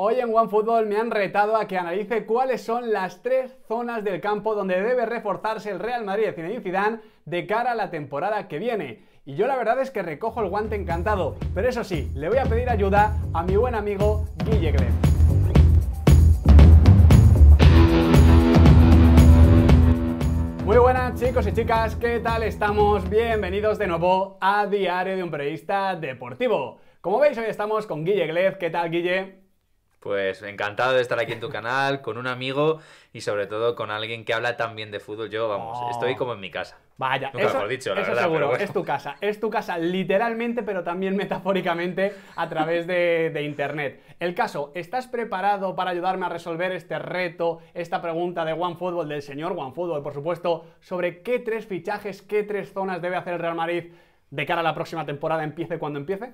Hoy en OneFootball me han retado a que analice cuáles son las tres zonas del campo donde debe reforzarse el Real Madrid de Zinedine Zidane de cara a la temporada que viene. Y yo la verdad es que recojo el guante encantado, pero eso sí, le voy a pedir ayuda a mi buen amigo Guille Muy buenas chicos y chicas, ¿qué tal estamos? Bienvenidos de nuevo a Diario de un Periodista Deportivo. Como veis hoy estamos con Guille Glez, ¿qué tal Guille? Pues encantado de estar aquí en tu canal, con un amigo y sobre todo con alguien que habla también de fútbol. Yo, vamos, oh. estoy como en mi casa. Vaya, Nunca eso, dicho, eso seguro, es tu casa, es tu casa literalmente, pero también metafóricamente a través de, de, internet. El caso, ¿estás preparado para ayudarme a resolver este reto, esta pregunta de OneFootball, del señor OneFootball, por supuesto, sobre qué tres fichajes, qué tres zonas debe hacer el Real Madrid de cara a la próxima temporada, empiece cuando empiece?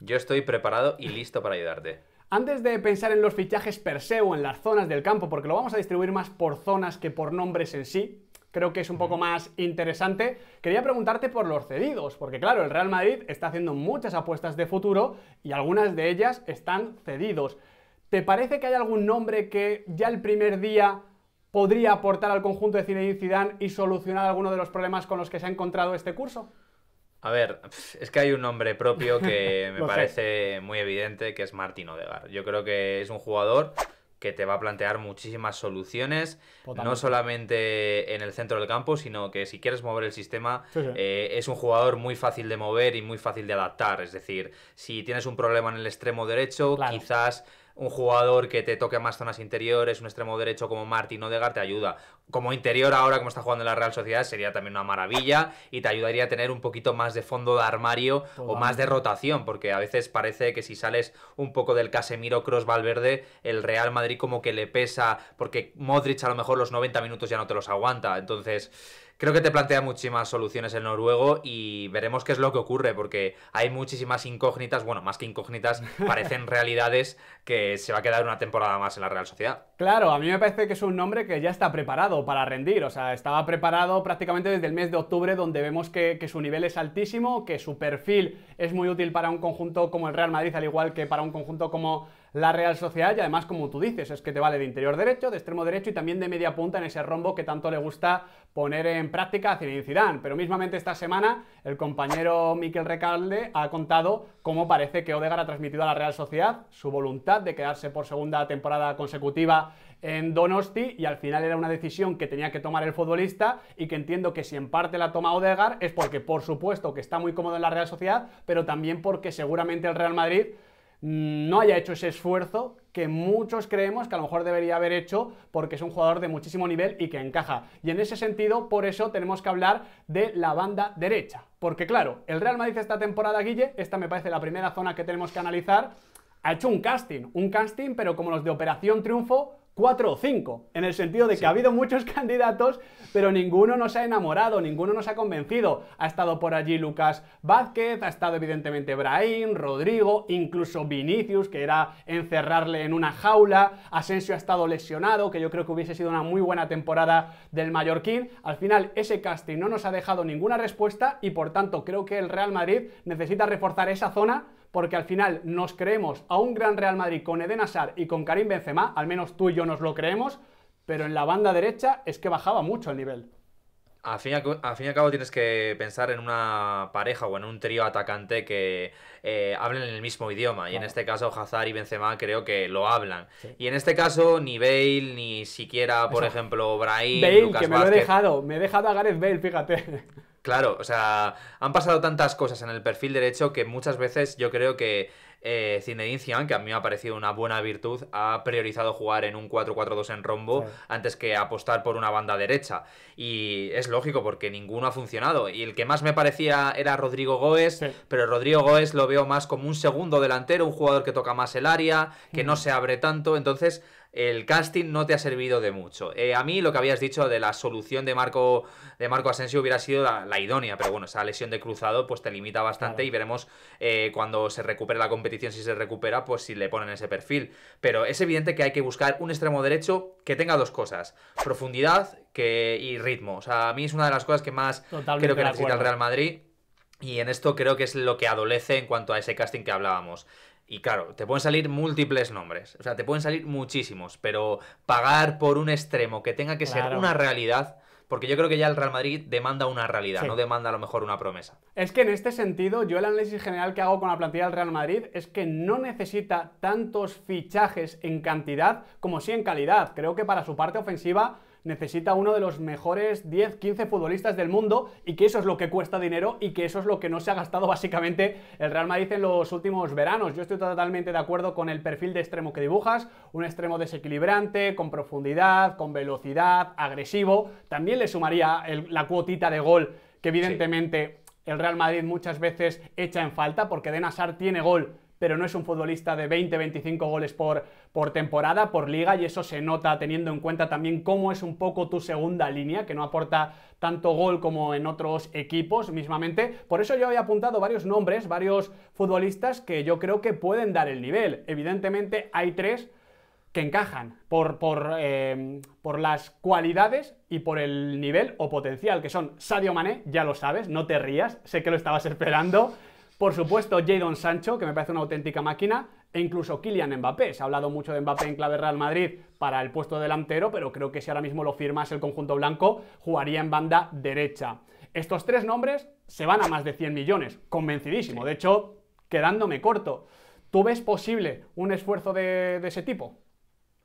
Yo estoy preparado y listo para ayudarte. Antes de pensar en los fichajes per se o en las zonas del campo, porque lo vamos a distribuir más por zonas que por nombres en sí, creo que es un poco más interesante. Quería preguntarte por los cedidos, porque claro, el Real Madrid está haciendo muchas apuestas de futuro y algunas de ellas están cedidos. ¿Te parece que hay algún nombre que ya el primer día podría aportar al conjunto de Zinedine Zidane y solucionar alguno de los problemas con los que se ha encontrado este curso? A ver, es que hay un nombre propio que me parece muy evidente, que es Martín Odegar. Yo creo que es un jugador que te va a plantear muchísimas soluciones, no solamente en el centro del campo, sino que si quieres mover el sistema, eh, es un jugador muy fácil de mover y muy fácil de adaptar. Es decir, si tienes un problema en el extremo derecho, quizás un jugador que te toque más zonas interiores, un extremo derecho como Martín Odegar te ayuda. Como interior ahora, como está jugando en la Real Sociedad, sería también una maravilla y te ayudaría a tener un poquito más de fondo de armario o más de rotación, porque a veces parece que si sales un poco del Casemiro Cross Valverde, el Real Madrid como que le pesa, porque Modric a lo mejor los 90 minutos ya no te los aguanta. Entonces Creo que te plantea muchísimas soluciones el noruego y veremos qué es lo que ocurre, porque hay muchísimas incógnitas, bueno, más que incógnitas, parecen realidades que se va a quedar una temporada más en la Real Sociedad. Claro, a mí me parece que es un nombre que ya está preparado para rendir, o sea, estaba preparado prácticamente desde el mes de octubre, donde vemos que, su nivel es altísimo, que su perfil es muy útil para un conjunto como el Real Madrid, al igual que para un conjunto como la Real Sociedad y además, como tú dices, es que te vale de interior derecho, de extremo derecho y también de media punta en ese rombo que tanto le gusta poner en práctica a Zinedine Pero mismamente esta semana el compañero Miquel Recalde ha contado cómo parece que Odegar ha transmitido a la Real Sociedad su voluntad de quedarse por segunda temporada consecutiva en Donosti y al final era una decisión que tenía que tomar el futbolista y que entiendo que si en parte la toma Odegar es porque por supuesto que está muy cómodo en la Real Sociedad, pero también porque seguramente el Real Madrid no haya hecho ese esfuerzo que muchos creemos que a lo mejor debería haber hecho porque es un jugador de muchísimo nivel y que encaja. Y en ese sentido, por eso tenemos que hablar de la banda derecha. Porque claro, el Real Madrid esta temporada, Guille, esta me parece la primera zona que tenemos que analizar ha hecho un casting, un casting, pero como los de Operación Triunfo, 4 o 5, en el sentido de que ha habido muchos candidatos, pero ninguno nos ha enamorado, ninguno nos ha convencido. Ha estado por allí Lucas Vázquez, ha estado evidentemente Brahim, Rodrigo, incluso Vinicius, que era encerrarle en una jaula, Asensio ha estado lesionado, que yo creo que hubiese sido una muy buena temporada del Mallorquín. Al final ese casting no nos ha dejado ninguna respuesta y por tanto creo que el Real Madrid necesita reforzar esa zona porque al final nos creemos a un gran Real Madrid con Eden Hazard y con Karim Benzema, al menos tú y yo nos lo creemos, pero en la banda derecha es que bajaba mucho el nivel. Al fin, y al cabo tienes que pensar en una pareja o en un trío atacante que eh, hablen el mismo idioma. Y en este caso Hazard y Benzema creo que lo hablan. Y en este caso ni Bale, ni siquiera, por ejemplo, Brahim, me lo he dejado. Me he dejado a Gareth Bale, fíjate. Claro, o sea, han pasado tantas cosas en el perfil derecho que muchas veces yo creo que eh, Zinedine Zidane, que a mí me ha parecido una buena virtud, ha priorizado jugar en un 4-4-2 en rombo antes que apostar por una banda derecha. Y es lógico porque ninguno ha funcionado. Y el que más me parecía era Rodrigo Goes, pero Rodrigo Goes lo veo más como un segundo delantero, un jugador que toca más el área, que no se abre tanto. Entonces el casting no te ha servido de mucho. Eh, a mí lo que habías dicho de la solución de Marco, de Marco Asensio hubiera sido la, idónea, pero bueno, esa lesión de cruzado pues te limita bastante y veremos eh, cuando se recupere la competición, si se recupera, pues si le ponen ese perfil. Pero es evidente que hay que buscar un extremo derecho que tenga dos cosas, profundidad que, y ritmo. O sea, a mí es una de las cosas que más creo que necesita el Real Madrid. Y en esto creo que es lo que adolece en cuanto a ese casting que hablábamos. Y claro, te pueden salir múltiples nombres, o sea, te pueden salir muchísimos, pero pagar por un extremo que tenga que ser una realidad, porque yo creo que ya el Real Madrid demanda una realidad, no demanda a lo mejor una promesa. Es que en este sentido, yo el análisis general que hago con la plantilla del Real Madrid es que no necesita tantos fichajes en cantidad como sí en calidad. Creo que para su parte ofensiva necesita uno de los mejores 10, 15 futbolistas del mundo y que eso es lo que cuesta dinero y que eso es lo que no se ha gastado básicamente el Real Madrid en los últimos veranos. Yo estoy totalmente de acuerdo con el perfil de extremo que dibujas, un extremo desequilibrante, con profundidad, con velocidad, agresivo. También le sumaría la cuotita de gol que evidentemente el Real Madrid muchas veces echa en falta porque Nazar tiene gol pero no es un futbolista de 20, 25 goles por, por temporada, por liga, y eso se nota teniendo en cuenta también cómo es un poco tu segunda línea, que no aporta tanto gol como en otros equipos mismamente. Por eso yo había apuntado varios nombres, varios futbolistas que yo creo que pueden dar el nivel. Evidentemente hay tres que encajan por, por, eh, por, las cualidades y por el nivel o potencial, que son Sadio Mané, ya lo sabes, no te rías, sé que lo estabas esperando, por supuesto, Jadon Sancho, que me parece una auténtica máquina, e incluso Kylian Mbappé. Se ha hablado mucho de Mbappé en clave Real Madrid para el puesto delantero, pero creo que si ahora mismo lo firmas el conjunto blanco, jugaría en banda derecha. Estos tres nombres se van a más de 100 millones, convencidísimo. De hecho, quedándome corto. ¿Tú ves posible un esfuerzo de, de ese tipo?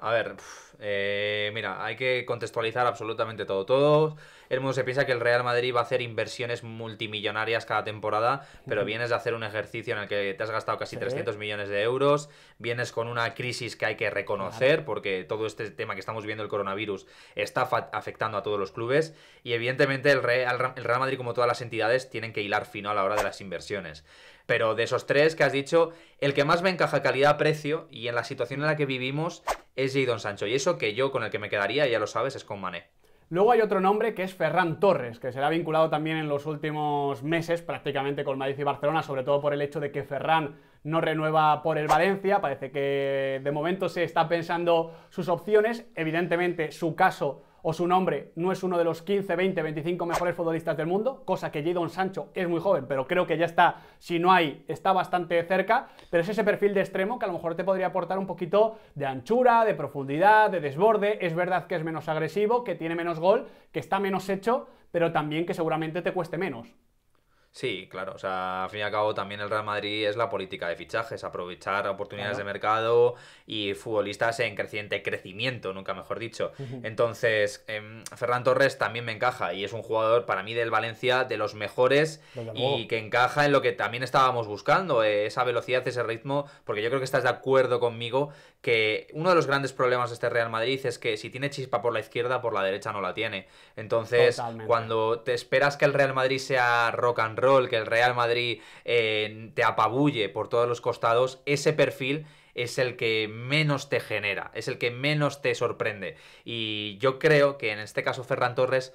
A ver, eh, mira, hay que contextualizar absolutamente todo. Todo el mundo se piensa que el Real Madrid va a hacer inversiones multimillonarias cada temporada, pero vienes de hacer un ejercicio en el que te has gastado casi 300 millones de euros, vienes con una crisis que hay que reconocer, porque todo este tema que estamos viendo, el coronavirus, está afectando a todos los clubes, y evidentemente el Real, el Real Madrid, como todas las entidades, tienen que hilar fino a la hora de las inversiones. Pero de esos tres que has dicho, el que más me encaja calidad-precio y en la situación en la que vivimos es don Sancho. Y eso que yo con el que me quedaría, ya lo sabes, es con Mané. Luego hay otro nombre que es Ferran Torres, que será vinculado también en los últimos meses prácticamente con Madrid y Barcelona, sobre todo por el hecho de que Ferran no renueva por el Valencia. Parece que de momento se está pensando sus opciones. Evidentemente su caso o su nombre no es uno de los 15, 20, 25 mejores futbolistas del mundo, cosa que Jadon Sancho es muy joven, pero creo que ya está, si no hay, está bastante cerca, pero es ese perfil de extremo que a lo mejor te podría aportar un poquito de anchura, de profundidad, de desborde, es verdad que es menos agresivo, que tiene menos gol, que está menos hecho, pero también que seguramente te cueste menos. Sí, claro. O sea, al fin y al cabo también el Real Madrid es la política de fichajes, aprovechar oportunidades de mercado y futbolistas en creciente crecimiento, nunca mejor dicho. Entonces, eh, Ferran Torres también me encaja y es un jugador para mí del Valencia de los mejores y que encaja en lo que también estábamos buscando, eh, esa velocidad, ese ritmo, porque yo creo que estás de acuerdo conmigo que uno de los grandes problemas de este Real Madrid es que si tiene chispa por la izquierda, por la derecha no la tiene. Entonces, cuando te esperas que el Real Madrid sea rock and roll, que el Real Madrid eh, te apabulle por todos los costados, ese perfil es el que menos te genera, es el que menos te sorprende. Y yo creo que en este caso Ferran Torres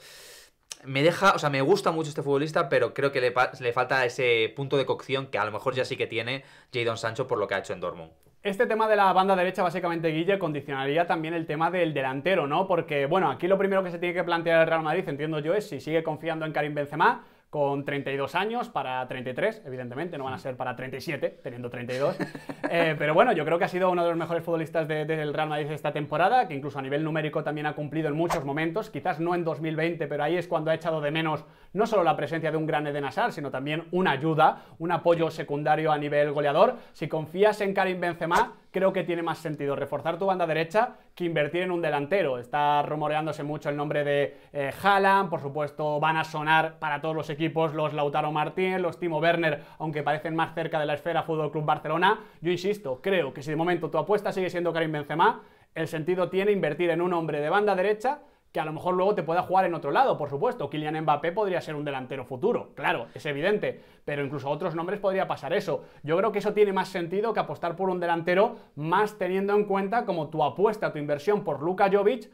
me deja, o sea, me gusta mucho este futbolista, pero creo que le, le falta ese punto de cocción que a lo mejor ya sí que tiene Jadon Sancho por lo que ha hecho en Dortmund. Este tema de la banda derecha, básicamente, Guille, condicionaría también el tema del delantero, ¿no? Porque, bueno, aquí lo primero que se tiene que plantear el Real Madrid, entiendo yo, es si sigue confiando en Karim Benzema con 32 años para 33, evidentemente, no van a ser para 37, teniendo 32. Eh, pero bueno, yo creo que ha sido uno de los mejores futbolistas del Real Madrid esta temporada, que incluso a nivel numérico también ha cumplido en muchos momentos, quizás no en 2020, pero ahí es cuando ha echado de menos no solo la presencia de un gran Eden Hazard, sino también una ayuda, un apoyo secundario a nivel goleador. Si confías en Karim Benzema, creo que tiene más sentido reforzar tu banda derecha que invertir en un delantero. Está rumoreándose mucho el nombre de eh, por supuesto van a sonar para todos los equipos los Lautaro Martín, los Timo Werner, aunque parecen más cerca de la esfera Fútbol Club Barcelona. Yo insisto, creo que si de momento tu apuesta sigue siendo Karim Benzema, el sentido tiene invertir en un hombre de banda derecha que a lo mejor luego te pueda jugar en otro lado, por supuesto. Kylian Mbappé podría ser un delantero futuro, claro, es evidente, pero incluso a otros nombres podría pasar eso. Yo creo que eso tiene más sentido que apostar por un delantero, más teniendo en cuenta como tu apuesta, tu inversión por Luka Jovic,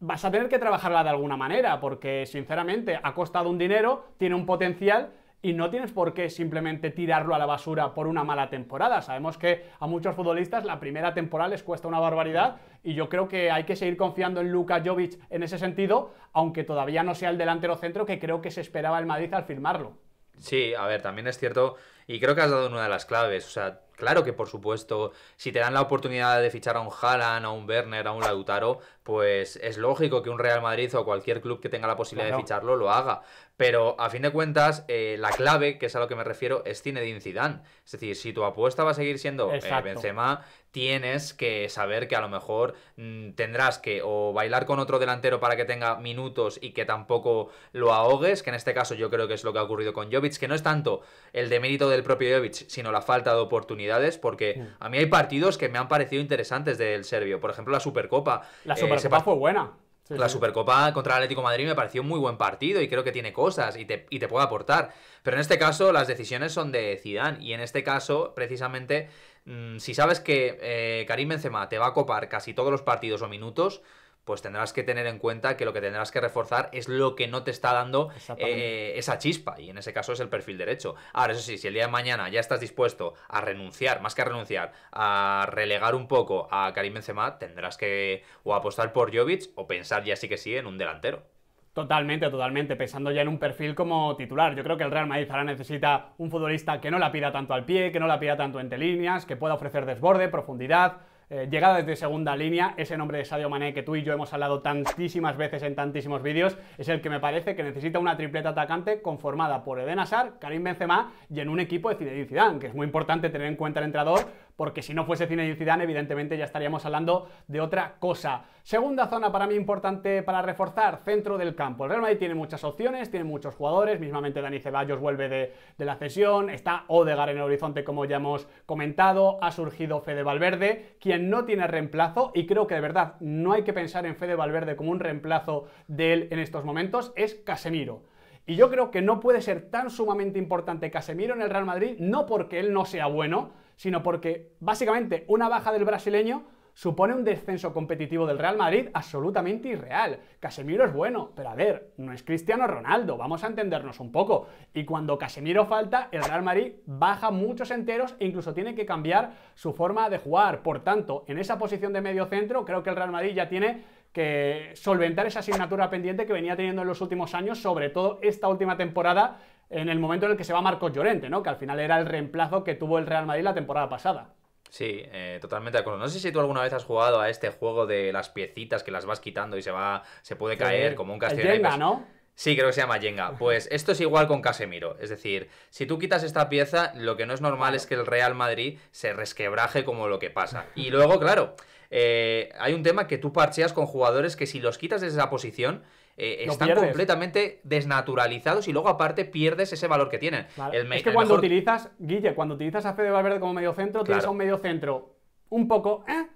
vas a tener que trabajarla de alguna manera, porque sinceramente ha costado un dinero, tiene un potencial y no tienes por qué simplemente tirarlo a la basura por una mala temporada. Sabemos que a muchos futbolistas la primera temporada les cuesta una barbaridad y yo creo que hay que seguir confiando en Luka Jovic en ese sentido, aunque todavía no sea el delantero centro que creo que se esperaba el Madrid al firmarlo. Sí, a ver, también es cierto y creo que has dado una de las claves, o sea, Claro que por supuesto, si te dan la oportunidad de fichar a un Haaland, a un Werner, a un Lautaro, pues es lógico que un Real Madrid o cualquier club que tenga la posibilidad de ficharlo lo haga. Pero a fin de cuentas, eh, la clave, que es a lo que me refiero, es Zinedine Zidane. Es decir, si tu apuesta va a seguir siendo eh, Benzema, tienes que saber que a lo mejor mm, tendrás que o bailar con otro delantero para que tenga minutos y que tampoco lo ahogues, que en este caso yo creo que es lo que ha ocurrido con Jovic, que no es tanto el demérito del propio Jovic, sino la falta de oportunidad porque mm. a mí hay partidos que me han parecido interesantes del serbio. Por ejemplo, la Supercopa. La eh, Supercopa fue buena. la Supercopa contra el Atlético Madrid me pareció un muy buen partido y creo que tiene cosas y te, puede aportar. Pero en este caso las decisiones son de Zidane y en este caso precisamente mm, si sabes que eh, Karim Benzema te va a copar casi todos los partidos o minutos, pues tendrás que tener en cuenta que lo que tendrás que reforzar es lo que no te está dando eh, esa chispa, y en ese caso es el perfil derecho. Ahora, eso sí, si el día de mañana ya estás dispuesto a renunciar, más que a renunciar, a relegar un poco a Karim Benzema, tendrás que o apostar por Jovic o pensar ya sí que sí en un delantero. Totalmente, totalmente, pensando ya en un perfil como titular. Yo creo que el Real Madrid ahora necesita un futbolista que no la pida tanto al pie, que no la pida tanto entre líneas, que pueda ofrecer desborde, profundidad, eh, llegada desde segunda línea, ese nombre de Sadio Mané que tú y yo hemos hablado tantísimas veces en tantísimos vídeos, es el que me parece que necesita una tripleta atacante conformada por Eden Hazard, Karim Benzema y en un equipo de Zinedine Zidane, que es muy importante tener en cuenta el entrenador porque si no fuese Zinedine Zidane, evidentemente ya estaríamos hablando de otra cosa. Segunda zona para mí importante para reforzar, centro del campo. El Real Madrid tiene muchas opciones, tiene muchos jugadores, mismamente Dani Ceballos vuelve de, de la cesión, está Odegar en el horizonte como ya hemos comentado, ha surgido Fede Valverde, quien no tiene reemplazo y creo que de verdad no hay que pensar en Fede Valverde como un reemplazo de él en estos momentos, es Casemiro. Y yo creo que no puede ser tan sumamente importante Casemiro en el Real Madrid, no porque él no sea bueno, sino porque básicamente una baja del brasileño supone un descenso competitivo del Real Madrid absolutamente irreal. Casemiro es bueno, pero a ver, no es Cristiano Ronaldo, vamos a entendernos un poco. Y cuando Casemiro falta, el Real Madrid baja muchos enteros e incluso tiene que cambiar su forma de jugar. Por tanto, en esa posición de medio centro, creo que el Real Madrid ya tiene que solventar esa asignatura pendiente que venía teniendo en los últimos años, sobre todo esta última temporada en el momento en el que se va Marcos Llorente, ¿no? Que al final era el reemplazo que tuvo el Real Madrid la temporada pasada. Sí, eh, totalmente de acuerdo. No sé si tú alguna vez has jugado a este juego de las piecitas que las vas quitando y se va, se puede caer como un castillo. Jenga, ¿no? Sí, creo que se llama Jenga. Pues esto es igual con Casemiro. Es decir, si tú quitas esta pieza, lo que no es normal es que el Real Madrid se resquebraje como lo que pasa. Y luego, claro, eh, hay un tema que tú parcheas con jugadores que si los quitas desde esa posición, eh, están completamente desnaturalizados y luego aparte pierdes ese valor que tienen. es que cuando utilizas, Guille, cuando utilizas a Fede Valverde como medio centro, tienes a un medio centro un poco... ¿eh?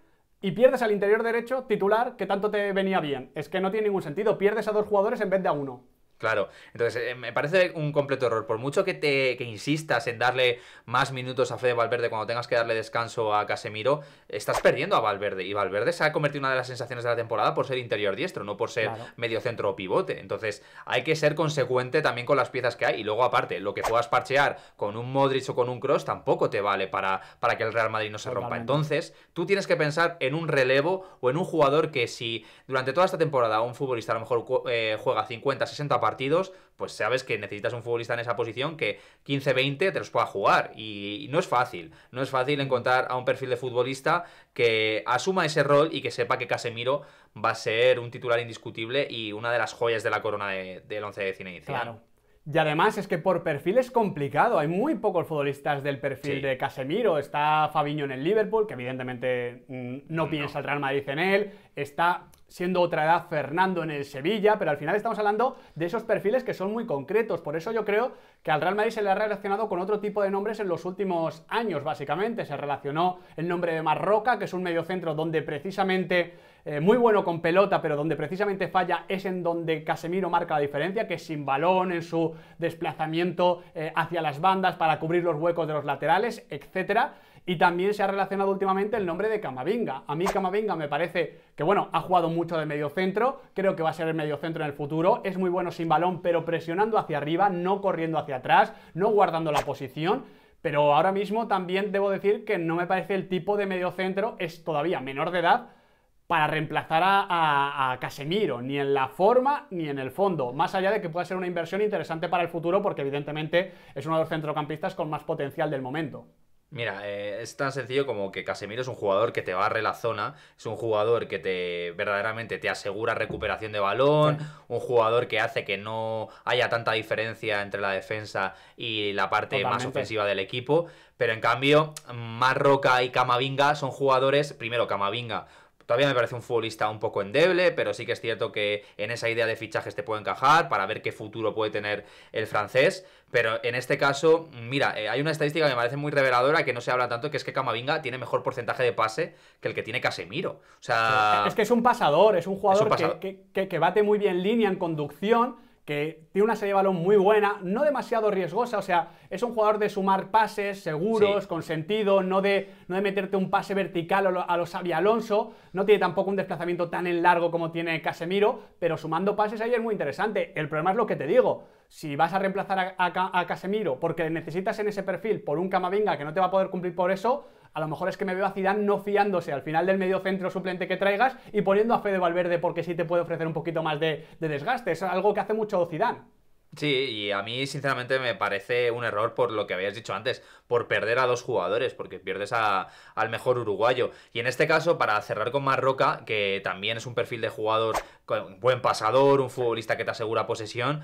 y pierdes al interior derecho titular que tanto te venía bien. Es que no tiene ningún sentido. Pierdes a dos jugadores en vez de a uno. Claro, entonces eh, me parece un completo error. Por mucho que te insistas en darle más minutos a Fede Valverde cuando tengas que darle descanso a Casemiro, estás perdiendo a Valverde. Y Valverde se ha convertido en una de las sensaciones de la temporada por ser interior diestro, no por ser medio centro o pivote. Entonces hay que ser consecuente también con las piezas que hay. Y luego, aparte, lo que puedas parchear con un Modric o con un Cross tampoco te vale para, para que el Real Madrid no se rompa. Entonces, tú tienes que pensar en un relevo o en un jugador que si durante toda esta temporada un futbolista a lo mejor eh, juega 50, 60 partidos, partidos, pues sabes que necesitas un futbolista en esa posición que 15-20 te los pueda jugar. Y, no es fácil. No es fácil encontrar a un perfil de futbolista que asuma ese rol y que sepa que Casemiro va a ser un titular indiscutible y una de las joyas de la corona del de 11 de Cine Claro. Y además es que por perfil es complicado. Hay muy pocos futbolistas del perfil de Casemiro. Está Fabiño en el Liverpool, que evidentemente mm, no, no. piensa el Real Madrid en él. Está siendo otra edad Fernando en el Sevilla, pero al final estamos hablando de esos perfiles que son muy concretos. Por eso yo creo que al Real Madrid se le ha relacionado con otro tipo de nombres en los últimos años, básicamente. Se relacionó el nombre de Marroca, que es un mediocentro donde precisamente eh, muy bueno con pelota, pero donde precisamente falla es en donde Casemiro marca la diferencia, que es sin balón, en su desplazamiento eh, hacia las bandas para cubrir los huecos de los laterales, etcétera. Y también se ha relacionado últimamente el nombre de Camavinga. A mí Camavinga me parece que, bueno, ha jugado mucho de centro, creo que va a ser el mediocentro en el futuro, es muy bueno sin balón, pero presionando hacia arriba, no corriendo hacia atrás, no guardando la posición. Pero ahora mismo también debo decir que no me parece el tipo de mediocentro, es todavía menor de edad, para reemplazar a, Casemiro, ni en la forma ni en el fondo. Más allá de que pueda ser una inversión interesante para el futuro, porque evidentemente es uno de los centrocampistas con más potencial del momento. Mira, eh, es tan sencillo como que Casemiro es un jugador que te barre la zona, es un jugador que te verdaderamente te asegura recuperación de balón, un jugador que hace que no haya tanta diferencia entre la defensa y la parte más ofensiva del equipo, pero en cambio, Marroca y Camavinga son jugadores, primero Camavinga, Todavía me parece un futbolista un poco endeble, pero sí que es cierto que en esa idea de fichajes te puede encajar para ver qué futuro puede tener el francés. Pero en este caso, mira, eh, hay una estadística que me parece muy reveladora que no se habla tanto, que es que Camavinga tiene mejor porcentaje de pase que el que tiene Casemiro. O sea... Es que es un pasador, es un jugador que, que bate muy bien línea en conducción que tiene una serie de balón muy buena, no demasiado riesgosa, o sea, es un jugador de sumar pases seguros, con sentido, no de, no de meterte un pase vertical a los Alonso, no tiene tampoco un desplazamiento tan en largo como tiene Casemiro, pero sumando pases ahí es muy interesante. El problema es lo que te digo, si vas a reemplazar a, Casemiro porque necesitas en ese perfil por un Camavinga que no te va a poder cumplir por eso, a lo mejor es que me veo a Zidane no fiándose al final del medio centro suplente que traigas y poniendo a Fede Valverde porque sí te puede ofrecer un poquito más de, desgaste. es algo que hace mucho Zidane. Sí, y a mí sinceramente me parece un error por lo que habías dicho antes, por perder a dos jugadores, porque pierdes a, al mejor uruguayo. Y en este caso, para cerrar con Marroca, que también es un perfil de jugador, con buen pasador, un futbolista que te asegura posesión,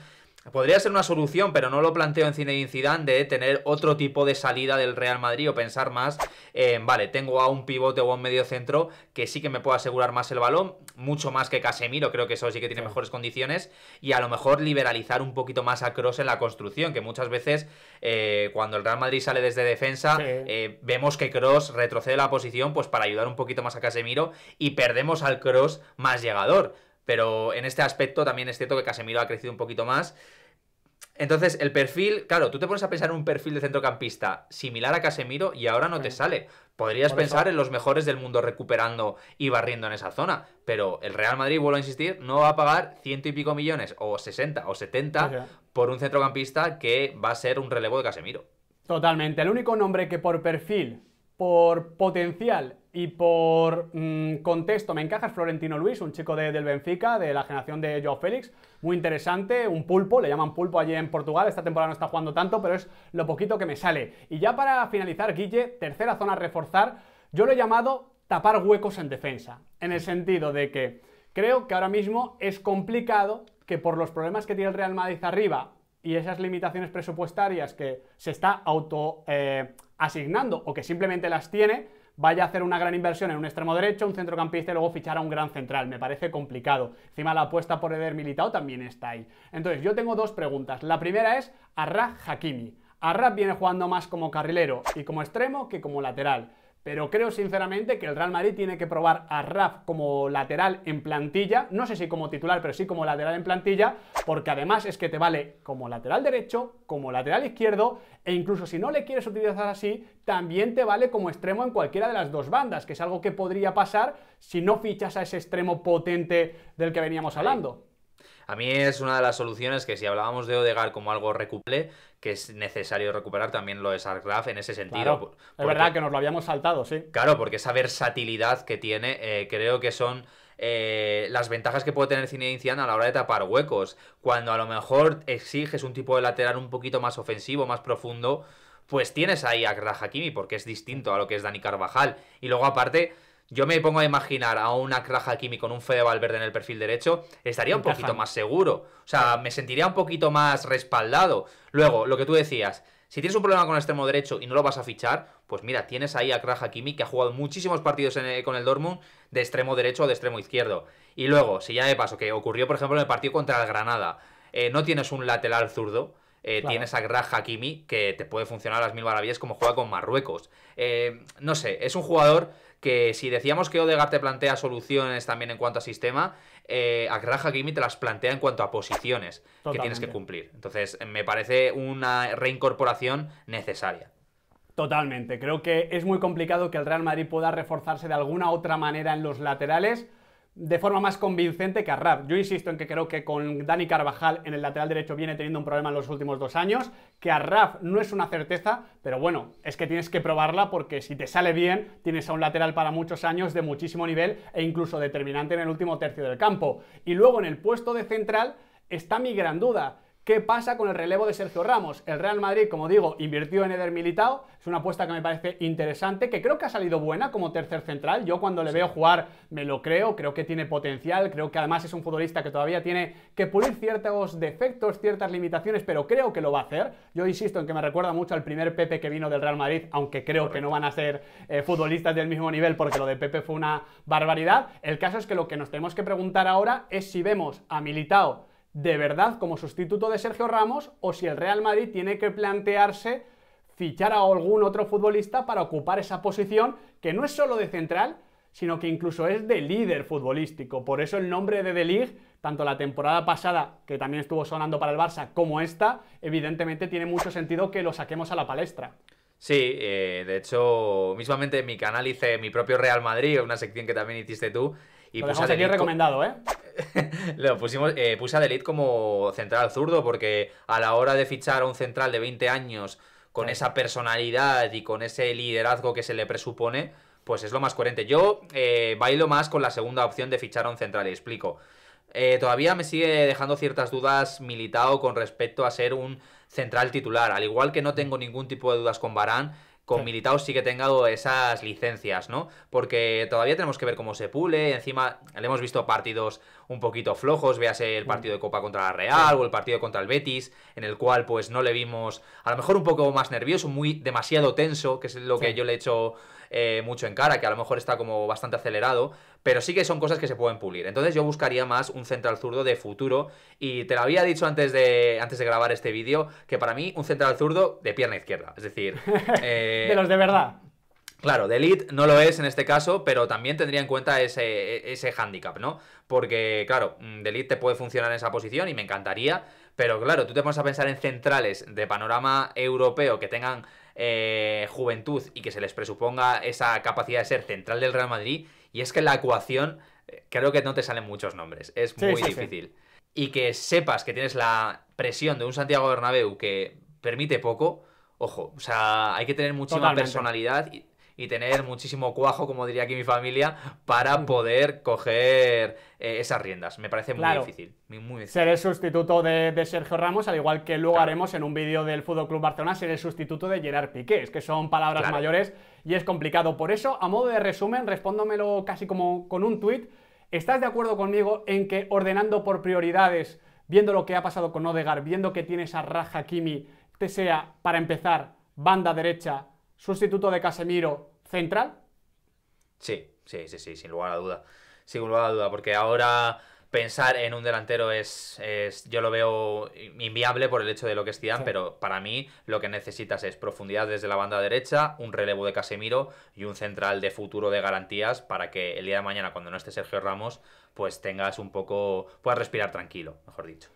Podría ser una solución, pero no lo planteo en Cine Incidán de tener otro tipo de salida del Real Madrid o pensar más en, vale, tengo a un pivote o a un medio centro que sí que me puede asegurar más el balón, mucho más que Casemiro, creo que eso sí que tiene mejores condiciones, y a lo mejor liberalizar un poquito más a Cross en la construcción, que muchas veces eh, cuando el Real Madrid sale desde defensa, eh, vemos que Cross retrocede la posición pues para ayudar un poquito más a Casemiro y perdemos al Cross más llegador pero en este aspecto también es cierto que Casemiro ha crecido un poquito más. Entonces, el perfil, claro, tú te pones a pensar en un perfil de centrocampista similar a Casemiro y ahora no te sale. Podrías pensar en los mejores del mundo recuperando y barriendo en esa zona, pero el Real Madrid, vuelvo a insistir, no va a pagar ciento y pico millones, o 60 o 70, por un centrocampista que va a ser un relevo de Casemiro. Totalmente. El único nombre que por perfil, por potencial, y por mm, contexto, me encaja Florentino Luis, un chico del Benfica, de la generación de Joao Félix, muy interesante, un pulpo, le llaman pulpo allí en Portugal, esta temporada no está jugando tanto, pero es lo poquito que me sale. Y ya para finalizar, Guille, tercera zona a reforzar, yo lo he llamado tapar huecos en defensa, en el sentido de que creo que ahora mismo es complicado que por los problemas que tiene el Real Madrid arriba y esas limitaciones presupuestarias que se está auto eh, asignando o que simplemente las tiene, vaya a hacer una gran inversión en un extremo derecho, un centrocampista y luego fichar a un gran central. Me parece complicado. Encima la apuesta por Eder Militao también está ahí. Entonces, yo tengo dos preguntas. La primera es Arra Hakimi. Arra viene jugando más como carrilero y como extremo que como lateral. Pero creo sinceramente que el Real Madrid tiene que probar a Raf como lateral en plantilla, no sé si como titular, pero sí como lateral en plantilla, porque además es que te vale como lateral derecho, como lateral izquierdo, e incluso si no le quieres utilizar así, también te vale como extremo en cualquiera de las dos bandas, que es algo que podría pasar si no fichas a ese extremo potente del que veníamos hablando. A mí es una de las soluciones que si hablábamos de Odegar como algo recuple, que es necesario recuperar, también lo de Sargraf en ese sentido. es verdad que nos lo habíamos saltado, sí. Claro, porque esa versatilidad que tiene, eh, creo que son... Eh, las ventajas que puede tener Cine Zidane a la hora de tapar huecos. Cuando a lo mejor exiges un tipo de lateral un poquito más ofensivo, más profundo, pues tienes ahí a Hakimi porque es distinto a lo que es Dani Carvajal. Y luego aparte yo me pongo a imaginar a una Kraja Kimi con un Fede Valverde en el perfil derecho, estaría un poquito más seguro. O sea, me sentiría un poquito más respaldado. Luego, lo que tú decías, si tienes un problema con el extremo derecho y no lo vas a fichar, pues mira, tienes ahí a Kraja Kimi que ha jugado muchísimos partidos eh, con el Dortmund de extremo derecho o de extremo izquierdo. Y luego, si ya de paso, que ocurrió por ejemplo en el partido contra el Granada, eh, no tienes un lateral zurdo, eh, tienes a Graj Hakimi, que te puede funcionar a las mil maravillas como juega con Marruecos. Eh, no sé, es un jugador que si decíamos que Odegaard te plantea soluciones también en cuanto a sistema, eh, a Graj Hakimi te las plantea en cuanto a posiciones que tienes que cumplir. Entonces, me parece una reincorporación necesaria. Totalmente, creo que es muy complicado que el Real Madrid pueda reforzarse de alguna otra manera en los laterales de forma más convincente que a Raf. Yo insisto en que creo que con Dani Carvajal en el lateral derecho viene teniendo un problema en los últimos dos años, que a Raf no es una certeza, pero bueno, es que tienes que probarla porque si te sale bien, tienes a un lateral para muchos años de muchísimo nivel e incluso determinante en el último tercio del campo. Y luego en el puesto de central está mi gran duda ¿Qué pasa con el relevo de Sergio Ramos? El Real Madrid, como digo, invirtió en Eder Militao. Es una apuesta que me parece interesante, que creo que ha salido buena como tercer central. Yo cuando le veo jugar me lo creo, creo que tiene potencial, creo que además es un futbolista que todavía tiene que pulir ciertos defectos, ciertas limitaciones, pero creo que lo va a hacer. Yo insisto en que me recuerda mucho al primer Pepe que vino del Real Madrid, aunque creo que no van a ser eh, futbolistas del mismo nivel porque lo de Pepe fue una barbaridad. El caso es que lo que nos tenemos que preguntar ahora es si vemos a Militao de verdad como sustituto de Sergio Ramos o si el Real Madrid tiene que plantearse fichar a algún otro futbolista para ocupar esa posición que no es solo de central, sino que incluso es de líder futbolístico. Por eso el nombre de The tanto la temporada pasada, que también estuvo sonando para el Barça, como esta, evidentemente tiene mucho sentido que lo saquemos a la palestra. Sí, eh, de hecho, mismamente en mi canal hice mi propio Real Madrid, una sección que también hiciste tú. Y lo puse recomendado, ¿eh? lo pusimos, eh, puse a Delit como central zurdo, porque a la hora de fichar a un central de 20 años con esa personalidad y con ese liderazgo que se le presupone, pues es lo más coherente. Yo eh, bailo más con la segunda opción de fichar a un central, y explico. Eh, todavía me sigue dejando ciertas dudas militado con respecto a ser un central titular. Al igual que no tengo ningún tipo de dudas con Barán, con Militao sí que tenga esas licencias, ¿no? Porque todavía tenemos que ver cómo se pule. Encima le hemos visto partidos un poquito flojos, véase el mm. partido de Copa contra la Real o el partido contra el Betis, en el cual pues no le vimos a lo mejor un poco más nervioso, muy demasiado tenso, que es lo que yo le he hecho eh, mucho en cara, que a lo mejor está como bastante acelerado, pero sí que son cosas que se pueden pulir. Entonces yo buscaría más un central zurdo de futuro y te lo había dicho antes de, antes de grabar este vídeo, que para mí un central zurdo de pierna izquierda, es decir... de eh, los de verdad. Claro, de no lo es en este caso, pero también tendría en cuenta ese, ese handicap, ¿no? Porque, claro, mm, de te puede funcionar en esa posición y me encantaría, pero claro, tú te pones a pensar en centrales de panorama europeo que tengan eh, juventud y que se les presuponga esa capacidad de ser central del Real Madrid. Y es que la ecuación, eh, creo que no te salen muchos nombres, es muy difícil. Y que sepas que tienes la presión de un Santiago Bernabéu que permite poco, ojo, o sea, hay que tener muchísima personalidad y, y tener muchísimo cuajo, como diría aquí mi familia, para poder coger eh, esas riendas. Me parece muy difícil. Ser el sustituto de, Sergio Ramos, al igual que luego haremos en un vídeo del Fútbol Club Barcelona, ser el sustituto de Gerard Piqué. Es que son palabras mayores y es complicado. Por eso, a modo de resumen, respóndomelo casi como con un tuit. ¿Estás de acuerdo conmigo en que ordenando por prioridades, viendo lo que ha pasado con Odegar, viendo que tiene esa raja Kimi, te sea, para empezar, banda derecha, sustituto de Casemiro central? Sí, sí, sí, sí, sin lugar a duda. Sin lugar a duda, porque ahora pensar en un delantero es, es, yo lo veo inviable por el hecho de lo que es pero para mí lo que necesitas es profundidad desde la banda derecha, un relevo de Casemiro y un central de futuro de garantías para que el día de mañana cuando no esté Sergio Ramos, pues tengas un poco puedas respirar tranquilo, mejor dicho.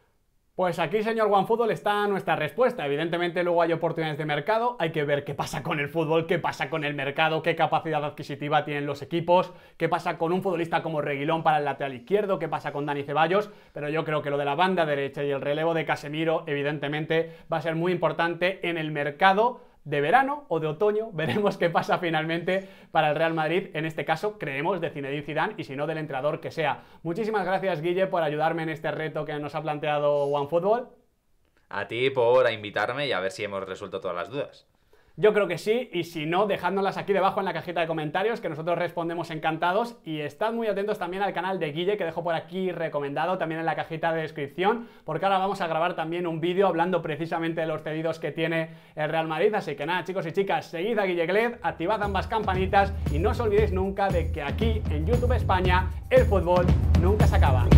Pues aquí, señor Juan Fútbol, está nuestra respuesta. Evidentemente, luego hay oportunidades de mercado, hay que ver qué pasa con el fútbol, qué pasa con el mercado, qué capacidad adquisitiva tienen los equipos, qué pasa con un futbolista como Reguilón para el lateral izquierdo, qué pasa con Dani Ceballos, pero yo creo que lo de la banda derecha y el relevo de Casemiro, evidentemente, va a ser muy importante en el mercado de verano o de otoño, veremos qué pasa finalmente para el Real Madrid, en este caso creemos de Zinedine Zidane y si no del entrenador que sea. Muchísimas gracias Guille por ayudarme en este reto que nos ha planteado OneFootball. A ti por invitarme y a ver si hemos resuelto todas las dudas. Yo creo que sí, y si no, dejádnoslas aquí debajo en la cajita de comentarios, que nosotros respondemos encantados. Y estad muy atentos también al canal de Guille, que dejo por aquí recomendado, también en la cajita de descripción, porque ahora vamos a grabar también un vídeo hablando precisamente de los pedidos que tiene el Real Madrid. Así que nada, chicos y chicas, seguid a Guille Gled, activad ambas campanitas y no os olvidéis nunca de que aquí, en YouTube España, el fútbol nunca se acaba.